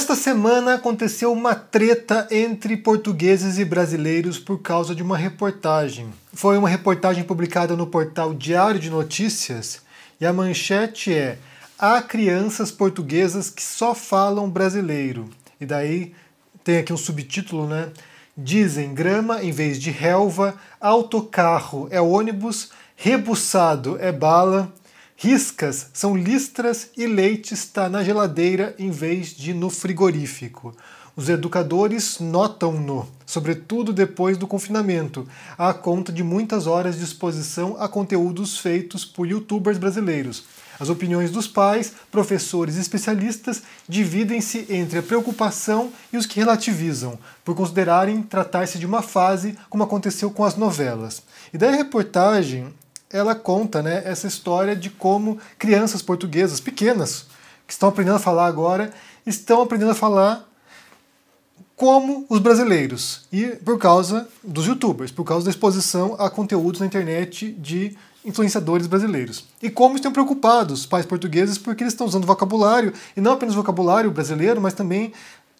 Esta semana aconteceu uma treta entre portugueses e brasileiros por causa de uma reportagem. Foi uma reportagem publicada no portal Diário de Notícias e a manchete é: Há crianças portuguesas que só falam brasileiro. E daí tem aqui um subtítulo, né? Dizem grama em vez de relva, autocarro é ônibus, rebuçado é bala Riscas são listras e leite está na geladeira em vez de no frigorífico. Os educadores notam-no, sobretudo depois do confinamento, à conta de muitas horas de exposição a conteúdos feitos por youtubers brasileiros. As opiniões dos pais, professores e especialistas dividem-se entre a preocupação e os que relativizam, por considerarem tratar-se de uma fase, como aconteceu com as novelas. E da reportagem, ela conta né, essa história de como crianças portuguesas pequenas, que estão aprendendo a falar agora, estão aprendendo a falar como os brasileiros. E por causa dos youtubers, por causa da exposição a conteúdos na internet de influenciadores brasileiros. E como estão preocupados os pais portugueses porque eles estão usando vocabulário, e não apenas vocabulário brasileiro, mas também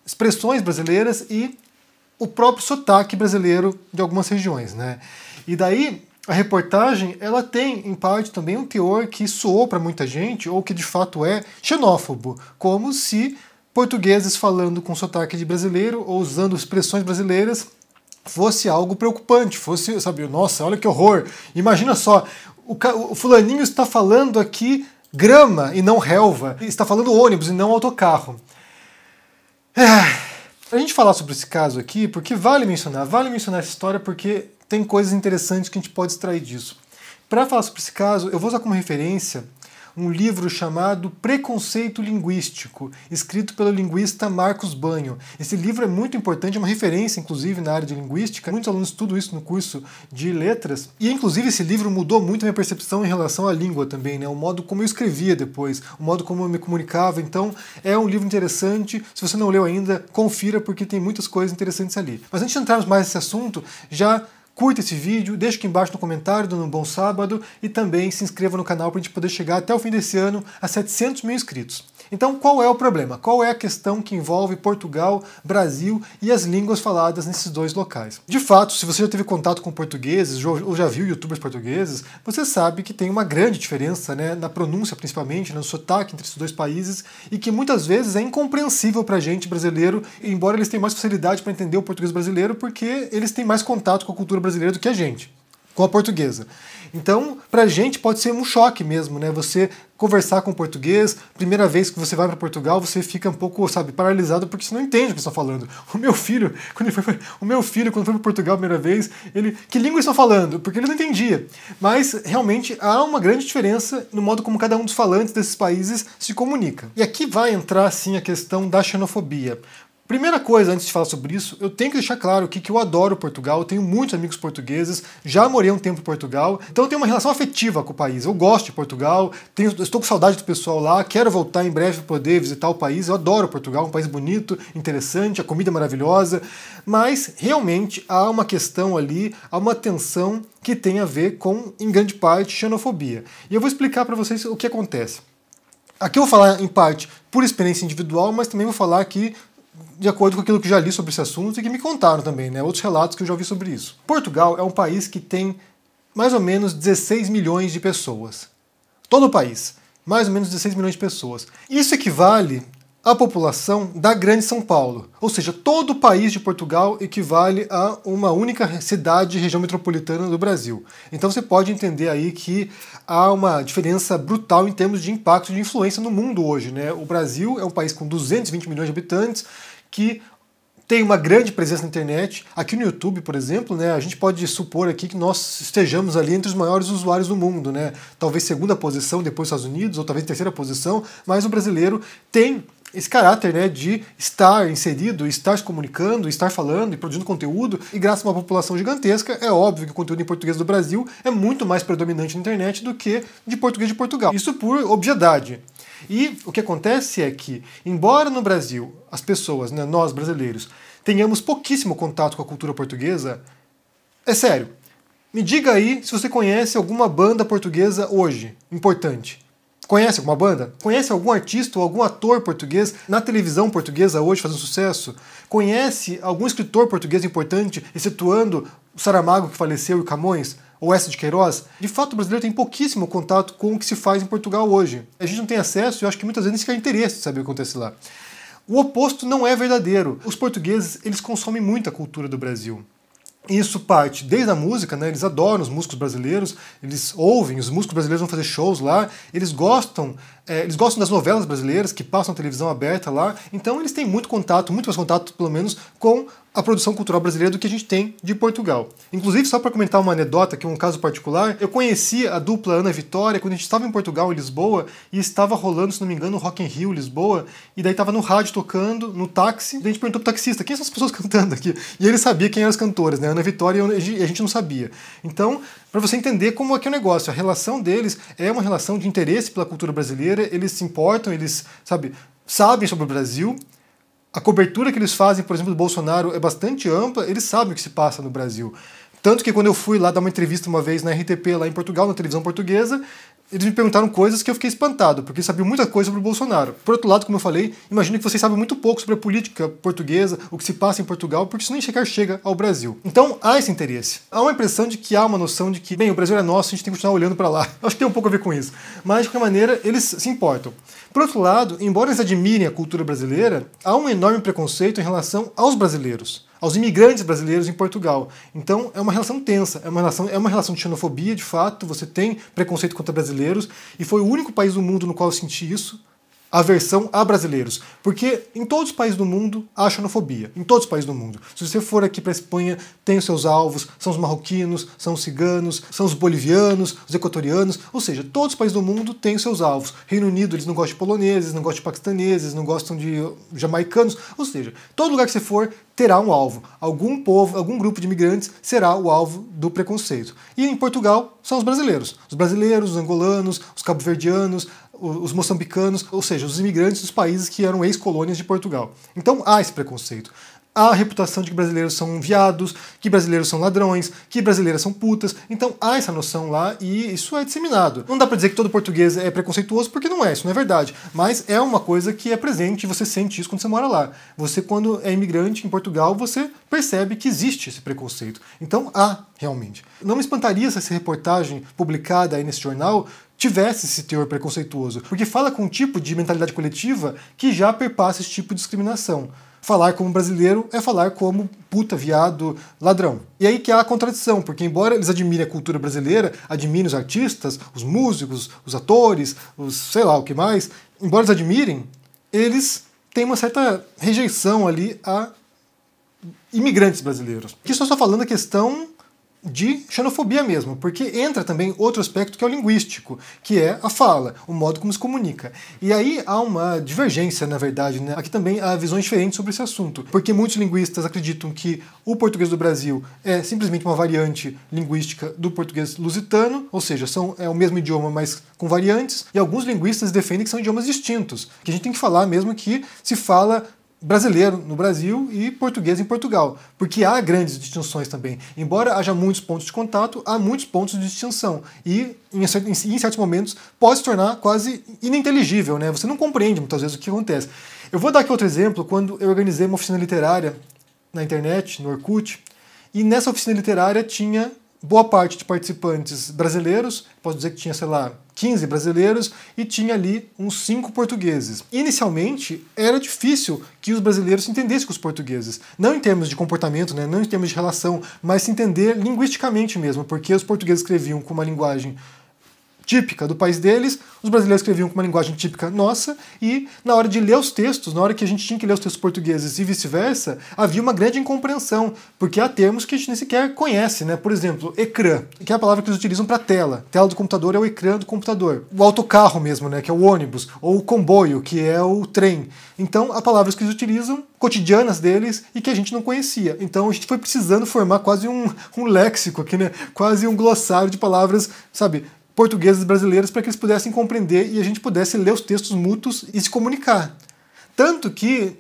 expressões brasileiras e o próprio sotaque brasileiro de algumas regiões, né? E daí a reportagem ela tem, em parte, também um teor que soou para muita gente, ou que de fato é xenófobo, como se portugueses falando com sotaque de brasileiro ou usando expressões brasileiras fosse algo preocupante, fosse, sabe, nossa, olha que horror. Imagina só, o, o fulaninho está falando aqui grama e não relva, está falando ônibus e não autocarro. É. A gente falar sobre esse caso aqui, porque vale mencionar, vale mencionar essa história porque tem coisas interessantes que a gente pode extrair disso. Para falar sobre esse caso, eu vou usar como referência um livro chamado Preconceito Linguístico, escrito pelo linguista Marcos Banho. Esse livro é muito importante, é uma referência, inclusive, na área de linguística. Muitos alunos estudam isso no curso de letras. E, inclusive, esse livro mudou muito a minha percepção em relação à língua também, né? O modo como eu escrevia depois, o modo como eu me comunicava. Então, é um livro interessante. Se você não leu ainda, confira, porque tem muitas coisas interessantes ali. Mas antes de entrarmos mais nesse assunto, já Curta esse vídeo, deixa aqui embaixo no comentário dando um bom sábado e também se inscreva no canal para a gente poder chegar até o fim desse ano a 700 mil inscritos. Então, qual é o problema? Qual é a questão que envolve Portugal, Brasil e as línguas faladas nesses dois locais? De fato, se você já teve contato com portugueses ou já viu youtubers portugueses, você sabe que tem uma grande diferença né, na pronúncia, principalmente, né, no sotaque entre esses dois países e que muitas vezes é incompreensível para a gente brasileiro, embora eles tenham mais facilidade para entender o português brasileiro porque eles têm mais contato com a cultura brasileira do que a gente com a portuguesa. Então, para a gente pode ser um choque mesmo, né? Você conversar com português, primeira vez que você vai para Portugal, você fica um pouco, sabe, paralisado porque você não entende o que está falando. O meu filho, quando ele foi, o meu filho quando foi para Portugal a primeira vez, ele, que língua estão falando? Porque ele não entendia. Mas realmente há uma grande diferença no modo como cada um dos falantes desses países se comunica. E aqui vai entrar assim a questão da xenofobia, Primeira coisa, antes de falar sobre isso, eu tenho que deixar claro aqui que eu adoro Portugal, eu tenho muitos amigos portugueses, já morei um tempo em Portugal, então eu tenho uma relação afetiva com o país. Eu gosto de Portugal, tenho, estou com saudade do pessoal lá, quero voltar em breve para poder visitar o país. Eu adoro Portugal, é um país bonito, interessante, a comida é maravilhosa, mas realmente há uma questão ali, há uma tensão que tem a ver com, em grande parte, xenofobia. E eu vou explicar para vocês o que acontece. Aqui eu vou falar em parte por experiência individual, mas também vou falar aqui de acordo com aquilo que já li sobre esse assunto e que me contaram também, né? Outros relatos que eu já ouvi sobre isso. Portugal é um país que tem mais ou menos 16 milhões de pessoas. Todo o país, mais ou menos 16 milhões de pessoas. Isso equivale a população da Grande São Paulo, ou seja, todo o país de Portugal equivale a uma única cidade, região metropolitana do Brasil. Então você pode entender aí que há uma diferença brutal em termos de impacto de influência no mundo hoje. Né? O Brasil é um país com 220 milhões de habitantes que tem uma grande presença na internet. Aqui no YouTube, por exemplo, né, a gente pode supor aqui que nós estejamos ali entre os maiores usuários do mundo, né? Talvez segunda posição, depois dos Estados Unidos, ou talvez terceira posição, mas o brasileiro tem esse caráter né, de estar inserido, estar se comunicando, estar falando e produzindo conteúdo, e graças a uma população gigantesca, é óbvio que o conteúdo em português do Brasil é muito mais predominante na internet do que de português de Portugal. Isso por obviedade. E o que acontece é que, embora no Brasil as pessoas, né, nós brasileiros, tenhamos pouquíssimo contato com a cultura portuguesa, é sério. Me diga aí se você conhece alguma banda portuguesa hoje, importante. Conhece alguma banda? Conhece algum artista ou algum ator português na televisão portuguesa hoje fazendo sucesso? Conhece algum escritor português importante, excetuando o Saramago que faleceu e Camões? ou essa de Queiroz, de fato o brasileiro tem pouquíssimo contato com o que se faz em Portugal hoje. A gente não tem acesso e eu acho que muitas vezes nem sequer interesse de saber o que acontece lá. O oposto não é verdadeiro. Os portugueses, eles consomem muita cultura do Brasil. Isso parte desde a música, né? Eles adoram os músicos brasileiros, eles ouvem, os músicos brasileiros vão fazer shows lá, eles gostam, é, eles gostam das novelas brasileiras que passam na televisão aberta lá, então eles têm muito contato, muito mais contato, pelo menos, com a produção cultural brasileira do que a gente tem de Portugal. Inclusive, só para comentar uma anedota, que é um caso particular, eu conheci a dupla Ana Vitória quando a gente estava em Portugal, em Lisboa, e estava rolando, se não me engano, Rock in Rio, Lisboa, e daí estava no rádio tocando, no táxi, e a gente perguntou pro taxista, quem são as pessoas cantando aqui? E ele sabia quem eram as cantoras, né? Ana Vitória e a gente não sabia. Então, para você entender como é que é o negócio, a relação deles é uma relação de interesse pela cultura brasileira, eles se importam, eles, sabe, sabem sobre o Brasil, a cobertura que eles fazem, por exemplo, do Bolsonaro é bastante ampla, eles sabem o que se passa no Brasil. Tanto que quando eu fui lá dar uma entrevista uma vez na RTP, lá em Portugal, na televisão portuguesa, eles me perguntaram coisas que eu fiquei espantado, porque sabiam muita coisa sobre o Bolsonaro. Por outro lado, como eu falei, imagino que vocês sabem muito pouco sobre a política portuguesa, o que se passa em Portugal, porque isso nem sequer chega ao Brasil. Então há esse interesse. Há uma impressão de que há uma noção de que, bem, o Brasil é nosso, a gente tem que continuar olhando para lá. Acho que tem um pouco a ver com isso. Mas, de qualquer maneira, eles se importam. Por outro lado, embora eles admirem a cultura brasileira, há um enorme preconceito em relação aos brasileiros aos imigrantes brasileiros em Portugal. Então é uma relação tensa, é uma relação, é uma relação de xenofobia de fato, você tem preconceito contra brasileiros, e foi o único país do mundo no qual eu senti isso aversão a brasileiros. Porque em todos os países do mundo há xenofobia. Em todos os países do mundo. Se você for aqui para a Espanha, tem os seus alvos: são os marroquinos, são os ciganos, são os bolivianos, os equatorianos. Ou seja, todos os países do mundo têm os seus alvos. Reino Unido, eles não gostam de poloneses, não gostam de paquistaneses, não gostam de jamaicanos. Ou seja, todo lugar que você for terá um alvo. Algum povo, algum grupo de imigrantes será o alvo do preconceito. E em Portugal são os brasileiros. Os brasileiros, os angolanos, os cabo-verdianos, os moçambicanos, ou seja, os imigrantes dos países que eram ex-colônias de Portugal. Então há esse preconceito. Há a reputação de que brasileiros são viados, que brasileiros são ladrões, que brasileiras são putas. Então há essa noção lá e isso é disseminado. Não dá para dizer que todo português é preconceituoso, porque não é, isso não é verdade. Mas é uma coisa que é presente e você sente isso quando você mora lá. Você, quando é imigrante em Portugal, você percebe que existe esse preconceito. Então há, realmente. Não me espantaria se essa reportagem publicada aí nesse jornal tivesse esse teor preconceituoso, porque fala com um tipo de mentalidade coletiva que já perpassa esse tipo de discriminação. Falar como brasileiro é falar como puta, viado, ladrão. E aí que há a contradição, porque embora eles admirem a cultura brasileira, admirem os artistas, os músicos, os atores, os sei lá o que mais, embora eles admirem, eles têm uma certa rejeição ali a imigrantes brasileiros. Que só só falando a questão de xenofobia mesmo, porque entra também outro aspecto que é o linguístico, que é a fala, o modo como se comunica. E aí há uma divergência, na verdade, né? aqui também há visões diferentes sobre esse assunto, porque muitos linguistas acreditam que o português do Brasil é simplesmente uma variante linguística do português lusitano, ou seja, são, é o mesmo idioma, mas com variantes, e alguns linguistas defendem que são idiomas distintos, que a gente tem que falar mesmo que se fala brasileiro no Brasil e português em Portugal, porque há grandes distinções também. Embora haja muitos pontos de contato, há muitos pontos de distinção e em, certos momentos pode se tornar quase ininteligível, né? Você não compreende muitas vezes o que acontece. Eu vou dar aqui outro exemplo quando eu organizei uma oficina literária na internet, no Orkut, e nessa oficina literária tinha boa parte de participantes brasileiros, posso dizer que tinha, sei lá, 15 brasileiros e tinha ali uns 5 portugueses. Inicialmente, era difícil que os brasileiros se entendessem com os portugueses, não em termos de comportamento, né, não em termos de relação, mas se entender linguisticamente mesmo, porque os portugueses escreviam com uma linguagem típica do país deles, os brasileiros escreviam com uma linguagem típica nossa, e na hora de ler os textos, na hora que a gente tinha que ler os textos portugueses e vice-versa, havia uma grande incompreensão, porque há termos que a gente nem sequer conhece, né? Por exemplo, ecrã, que é a palavra que eles utilizam para tela. Tela do computador é o ecrã do computador. O autocarro mesmo, né, que é o ônibus, ou o comboio, que é o trem. Então, há palavras que eles utilizam cotidianas deles e que a gente não conhecia. Então a gente foi precisando formar quase um, um léxico aqui, né? Quase um glossário de palavras, sabe, portugueses e brasileiros para que eles pudessem compreender e a gente pudesse ler os textos mútuos e se comunicar. Tanto que,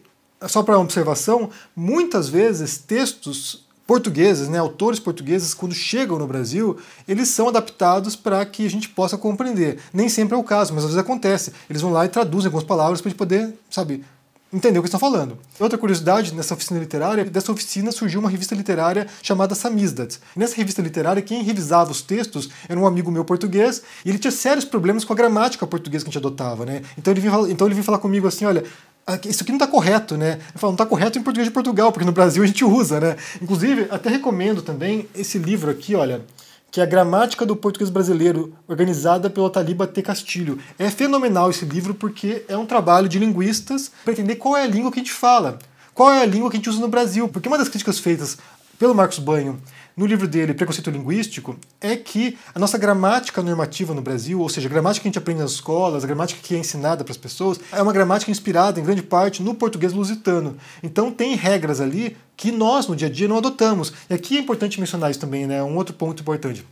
só para uma observação, muitas vezes textos portugueses, né, autores portugueses, quando chegam no Brasil, eles são adaptados para que a gente possa compreender. Nem sempre é o caso, mas às vezes acontece. Eles vão lá e traduzem algumas palavras para a gente poder, sabe, entender o que eu estou falando. Outra curiosidade nessa oficina literária, dessa oficina surgiu uma revista literária chamada Samizdat. Nessa revista literária, quem revisava os textos era um amigo meu português, e ele tinha sérios problemas com a gramática portuguesa que a gente adotava, né? Então ele vinha, então ele vinha falar comigo assim, olha, ah, isso aqui não está correto, né? Eu falo, não está correto em português de Portugal, porque no Brasil a gente usa, né? Inclusive, até recomendo também esse livro aqui, olha, que é a Gramática do Português Brasileiro, organizada pelo Taliba T. Castilho. É fenomenal esse livro porque é um trabalho de linguistas para entender qual é a língua que a gente fala, qual é a língua que a gente usa no Brasil. Porque uma das críticas feitas pelo Marcos Banho no livro dele, Preconceito Linguístico, é que a nossa gramática normativa no Brasil, ou seja, a gramática que a gente aprende nas escolas, a gramática que é ensinada para as pessoas, é uma gramática inspirada, em grande parte, no português lusitano. Então tem regras ali que nós, no dia a dia, não adotamos. E aqui é importante mencionar isso também, né? Um outro ponto importante.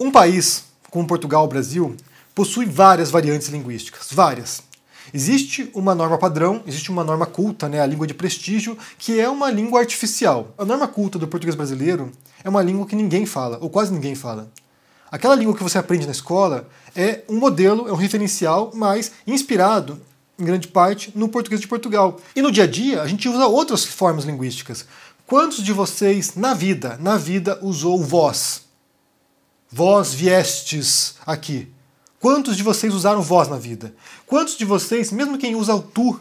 Um país como Portugal, Brasil, possui várias variantes linguísticas, várias. Existe uma norma padrão, existe uma norma culta, né, a língua de prestígio, que é uma língua artificial. A norma culta do português brasileiro é uma língua que ninguém fala, ou quase ninguém fala. Aquela língua que você aprende na escola é um modelo, é um referencial, mas inspirado em grande parte no português de Portugal. E no dia a dia a gente usa outras formas linguísticas. Quantos de vocês na vida, na vida usou vós? Vós viestes aqui. Quantos de vocês usaram vós na vida? Quantos de vocês, mesmo quem usa o tu,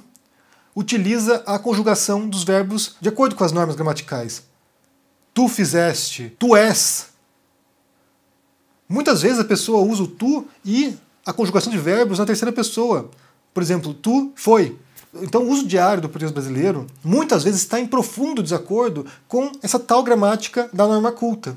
utiliza a conjugação dos verbos de acordo com as normas gramaticais? Tu fizeste, tu és. Muitas vezes a pessoa usa o tu e a conjugação de verbos na terceira pessoa. Por exemplo, tu foi. Então, o uso diário do português brasileiro muitas vezes está em profundo desacordo com essa tal gramática da norma culta.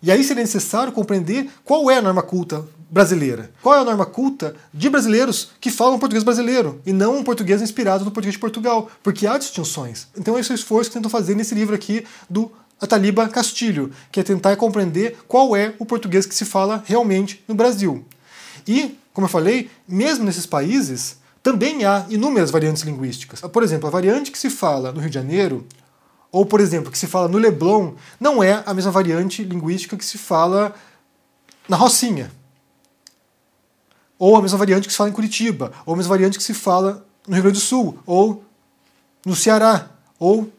E aí seria necessário compreender qual é a norma culta brasileira? Qual é a norma culta de brasileiros que falam português brasileiro e não um português inspirado no português de Portugal? Porque há distinções. Então esse é o esforço que tentam fazer nesse livro aqui do Ataliba Castilho, que é tentar compreender qual é o português que se fala realmente no Brasil. E, como eu falei, mesmo nesses países, também há inúmeras variantes linguísticas. Por exemplo, a variante que se fala no Rio de Janeiro, ou por exemplo, que se fala no Leblon, não é a mesma variante linguística que se fala na Rocinha, ou a mesma variante que se fala em Curitiba, ou a mesma variante que se fala no Rio Grande do Sul, ou no Ceará, ou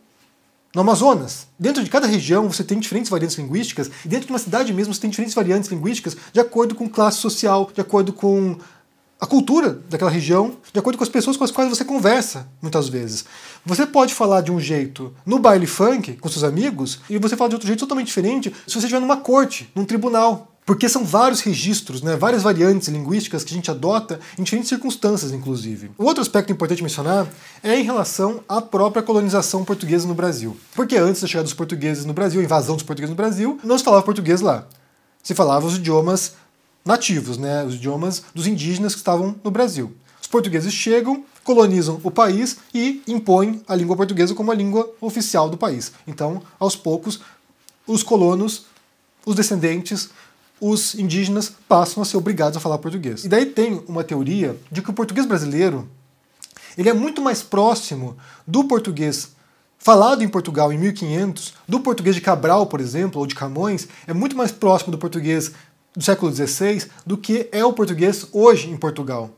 no Amazonas. Dentro de cada região você tem diferentes variantes linguísticas, e dentro de uma cidade mesmo você tem diferentes variantes linguísticas de acordo com classe social, de acordo com a cultura daquela região, de acordo com as pessoas com as quais você conversa, muitas vezes. Você pode falar de um jeito no baile funk com seus amigos, e você fala de outro jeito totalmente diferente se você estiver numa corte, num tribunal, porque são vários registros, né, várias variantes linguísticas que a gente adota em diferentes circunstâncias, inclusive. O outro aspecto importante mencionar é em relação à própria colonização portuguesa no Brasil. Porque antes da chegada dos portugueses no Brasil, a invasão dos portugueses no Brasil, não se falava português lá. Se falava os idiomas nativos, né, os idiomas dos indígenas que estavam no Brasil. Os portugueses chegam, colonizam o país e impõem a língua portuguesa como a língua oficial do país. Então, aos poucos, os colonos, os descendentes os indígenas passam a ser obrigados a falar português. E daí tem uma teoria de que o português brasileiro ele é muito mais próximo do português falado em Portugal em 1500, do português de Cabral, por exemplo, ou de Camões, é muito mais próximo do português do século XVI do que é o português hoje em Portugal.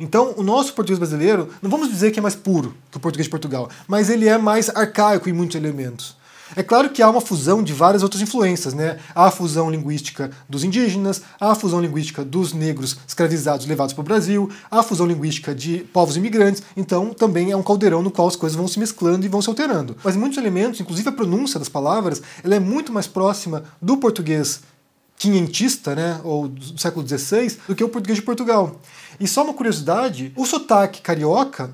Então, o nosso português brasileiro, não vamos dizer que é mais puro que o português de Portugal, mas ele é mais arcaico em muitos elementos. É claro que há uma fusão de várias outras influências, né? Há a fusão linguística dos indígenas, há a fusão linguística dos negros escravizados levados para o Brasil, há a fusão linguística de povos imigrantes, então também é um caldeirão no qual as coisas vão se mesclando e vão se alterando. Mas muitos elementos, inclusive a pronúncia das palavras, ela é muito mais próxima do português quinhentista, né, ou do século XVI, do que o português de Portugal. E só uma curiosidade, o sotaque carioca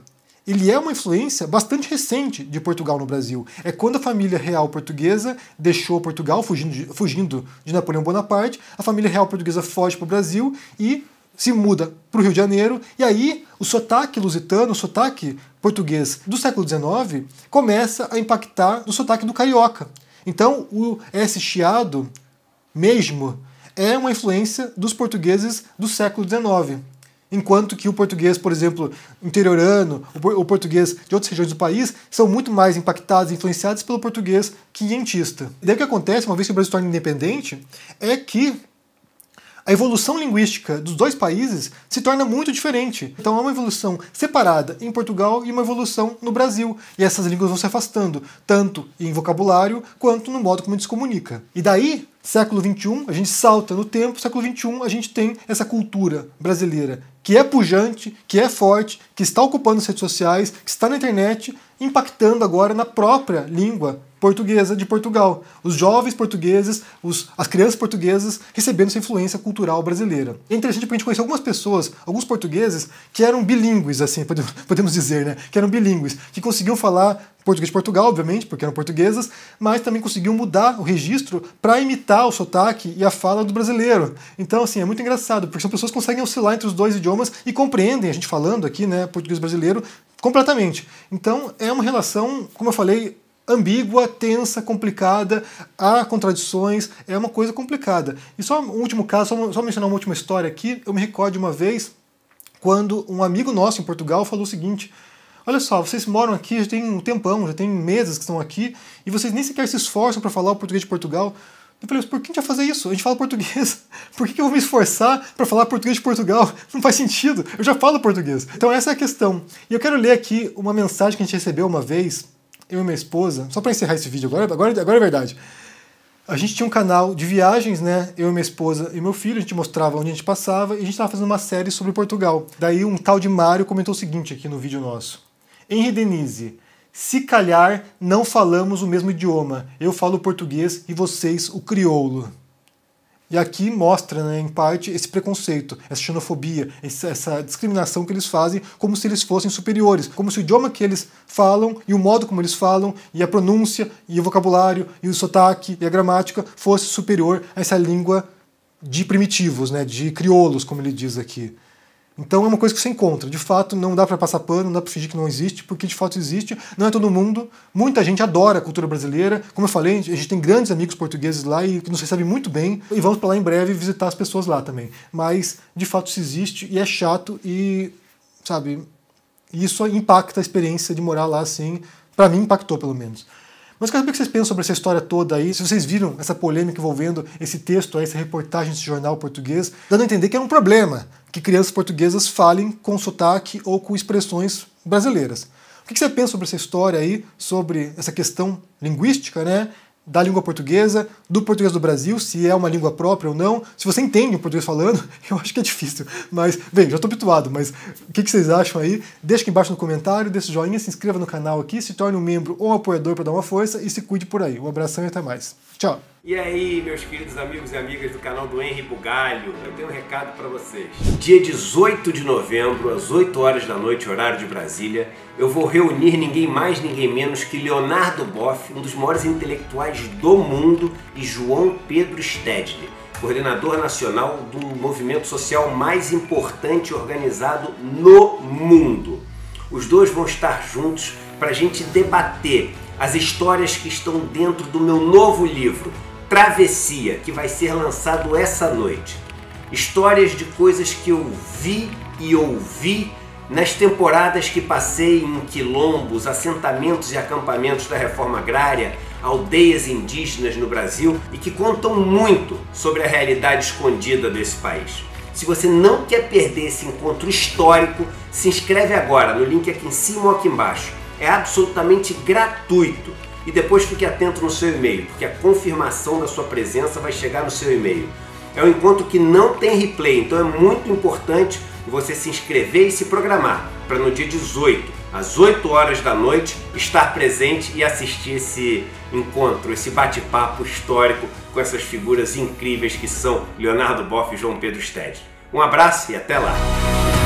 ele é uma influência bastante recente de Portugal no Brasil. É quando a família real portuguesa deixou Portugal, fugindo de, fugindo de Napoleão Bonaparte, a família real portuguesa foge para o Brasil e se muda para o Rio de Janeiro, e aí o sotaque lusitano, o sotaque português do século XIX, começa a impactar no sotaque do carioca. Então, o é S chiado mesmo é uma influência dos portugueses do século XIX. Enquanto que o português, por exemplo, interiorano, o português de outras regiões do país, são muito mais impactados e influenciados pelo português quinhentista. E daí o que acontece, uma vez que o Brasil se torna independente, é que a evolução linguística dos dois países se torna muito diferente. Então há uma evolução separada em Portugal e uma evolução no Brasil. E essas línguas vão se afastando, tanto em vocabulário quanto no modo como eles se comunica. E daí, século XXI, a gente salta no tempo, século XXI, a gente tem essa cultura brasileira que é pujante, que é forte, que está ocupando as redes sociais, que está na internet, impactando agora na própria língua portuguesa de Portugal. Os jovens portugueses, os, as crianças portuguesas recebendo essa influência cultural brasileira. É interessante porque a gente conhecer algumas pessoas, alguns portugueses, que eram bilíngues, assim, podemos dizer, né? Que eram bilíngues, que conseguiam falar português de Portugal, obviamente, porque eram portuguesas, mas também conseguiam mudar o registro para imitar o sotaque e a fala do brasileiro. Então, assim, é muito engraçado, porque são pessoas que conseguem oscilar entre os dois idiomas e compreendem a gente falando aqui, né, português brasileiro, Completamente. Então é uma relação, como eu falei, ambígua, tensa, complicada, há contradições, é uma coisa complicada. E só um último caso, só, só mencionar uma última história aqui, eu me recordo de uma vez quando um amigo nosso em Portugal falou o seguinte: Olha só, vocês moram aqui já tem um tempão, já tem meses que estão aqui, e vocês nem sequer se esforçam para falar o português de Portugal. Eu falei, por que a gente vai fazer isso? A gente fala português. Por que eu vou me esforçar para falar português de Portugal? Não faz sentido, eu já falo português. Então essa é a questão. E eu quero ler aqui uma mensagem que a gente recebeu uma vez, eu e minha esposa, só para encerrar esse vídeo, agora, agora, agora é verdade. A gente tinha um canal de viagens, né? Eu e minha esposa e meu filho, a gente mostrava onde a gente passava e a gente estava fazendo uma série sobre Portugal. Daí um tal de Mário comentou o seguinte aqui no vídeo nosso. Henri Denise, se calhar não falamos o mesmo idioma. Eu falo português e vocês o crioulo. E aqui mostra, né, em parte, esse preconceito, essa xenofobia, essa discriminação que eles fazem como se eles fossem superiores, como se o idioma que eles falam e o modo como eles falam, e a pronúncia, e o vocabulário, e o sotaque, e a gramática fosse superior a essa língua de primitivos, né, de crioulos, como ele diz aqui. Então é uma coisa que você encontra. De fato, não dá para passar pano, não dá para fingir que não existe, porque de fato existe. Não é todo mundo. Muita gente adora a cultura brasileira. Como eu falei, a gente tem grandes amigos portugueses lá e que nos recebem muito bem. E vamos para lá em breve visitar as pessoas lá também. Mas de fato isso existe e é chato e, sabe, isso impacta a experiência de morar lá assim. Para mim impactou pelo menos. Mas quero saber o que vocês pensam sobre essa história toda aí, se vocês viram essa polêmica envolvendo esse texto, essa reportagem desse jornal português, dando a entender que é um problema que crianças portuguesas falem com sotaque ou com expressões brasileiras. O que você pensa sobre essa história aí, sobre essa questão linguística, né? da língua portuguesa, do português do Brasil, se é uma língua própria ou não. Se você entende o português falando, eu acho que é difícil. Mas, bem, já estou habituado, mas o que, que, vocês acham aí? Deixa aqui embaixo no comentário, deixa o joinha, se inscreva no canal aqui, se torne um membro ou um apoiador para dar uma força e se cuide por aí. Um abração e até mais. Tchau! E aí, meus queridos amigos e amigas do canal do Henry Bugalho, eu tenho um recado para vocês. Dia 18 de novembro, às 8 horas da noite, horário de Brasília, eu vou reunir ninguém mais, ninguém menos que Leonardo Boff, um dos maiores intelectuais do mundo, e João Pedro Stedley, coordenador nacional do movimento social mais importante organizado no mundo. Os dois vão estar juntos para a gente debater as histórias que estão dentro do meu novo livro, Travessia, que vai ser lançado essa noite. Histórias de coisas que eu vi e ouvi nas temporadas que passei em quilombos, assentamentos e acampamentos da reforma agrária, aldeias indígenas no Brasil e que contam muito sobre a realidade escondida desse país. Se você não quer perder esse encontro histórico, se inscreve agora no link aqui em cima ou aqui embaixo. É absolutamente gratuito e depois fique atento no seu e-mail, porque a confirmação da sua presença vai chegar no seu e-mail. É um encontro que não tem replay, então é muito importante você se inscrever e se programar para no dia 18, às 8 horas da noite, estar presente e assistir esse encontro, esse bate-papo histórico com essas figuras incríveis que são Leonardo Boff e João Pedro Stead. Um abraço e até lá!